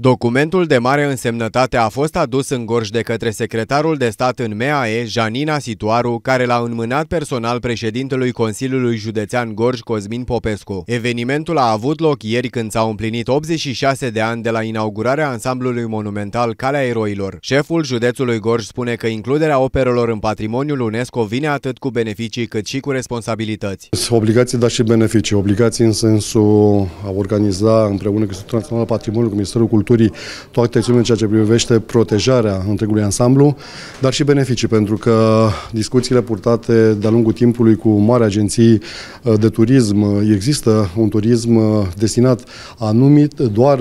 Documentul de mare însemnătate a fost adus în gorj de către secretarul de stat în MAE, Janina Situaru, care l-a înmânat personal președintelui Consiliului Județean Gorj, Cosmin Popescu. Evenimentul a avut loc ieri când s-au împlinit 86 de ani de la inaugurarea ansamblului monumental Calea Eroilor. Șeful județului Gorj spune că includerea operelor în patrimoniul UNESCO vine atât cu beneficii cât și cu responsabilități. Sunt obligații, dar și beneficii. Obligații în sensul a organiza împreună cu Institutul Național Patrimoniului, cu Ministerul Cultură, culturii, toate acțiunile în ceea ce privește protejarea întregului ansamblu, dar și beneficii, pentru că discuțiile purtate de-a lungul timpului cu mari agenții uh, de turism, uh, există un turism uh, destinat anumit doar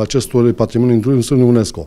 acestor patrimoniu UNESCO.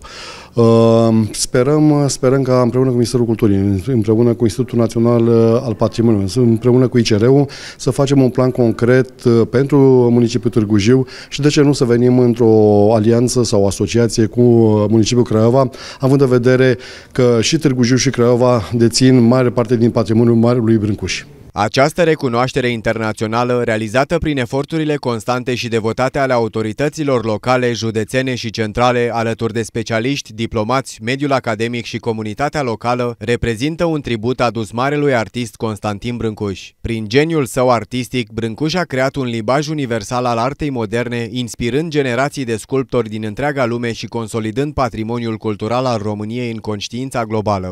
Ehm, sperăm, sperăm ca împreună cu Ministerul Culturii, împreună cu Institutul Național eh, al Patrimoniului, împreună cu ICR-ul, să facem un plan concret eh, pentru municipiul Târgu Jiu și de ce nu să venim într-o alianță sau asociație cu eh, municipiul Craiova, având în vedere că și Târgu Jiu și Craiova dețin mare parte din patrimoniul Marelui Brâncuși. Această recunoaștere internațională, realizată prin eforturile constante și devotate ale autorităților locale, județene și centrale, alături de specialiști, diplomați, mediul academic și comunitatea locală, reprezintă un tribut adus marelui artist Constantin Brâncuș. Prin geniul său artistic, Brâncuș a creat un libaj universal al artei moderne, inspirând generații de sculptori din întreaga lume și consolidând patrimoniul cultural al României în conștiința globală.